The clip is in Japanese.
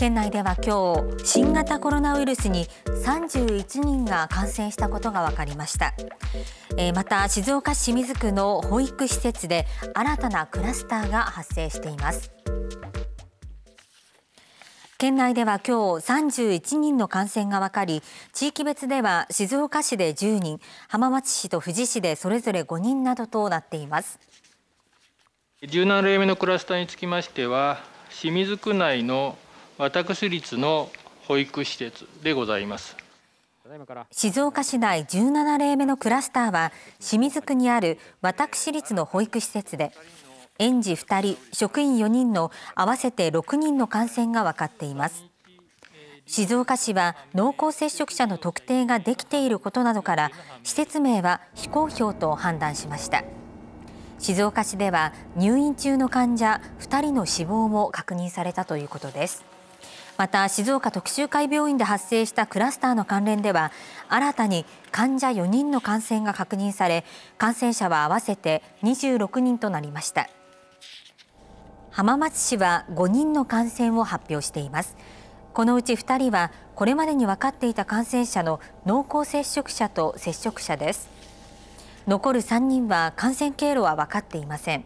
県内では今日新型コロナウイルスに31人が感染したことが分かりました、えー、また静岡清水区の保育施設で新たなクラスターが発生しています県内では今日31人の感染が分かり地域別では静岡市で10人浜松市と富士市でそれぞれ5人などとなっています17例目のクラスターにつきましては清水区内の私立の保育施設でございます静岡市内17例目のクラスターは清水区にある私立の保育施設で園児2人職員4人の合わせて6人の感染が分かっています静岡市は濃厚接触者の特定ができていることなどから施設名は非公表と判断しました静岡市では入院中の患者2人の死亡も確認されたということですまた静岡徳集会病院で発生したクラスターの関連では新たに患者4人の感染が確認され感染者は合わせて26人となりました浜松市は5人の感染を発表していますこのうち2人はこれまでに分かっていた感染者の濃厚接触者と接触者です残る3人は感染経路は分かっていません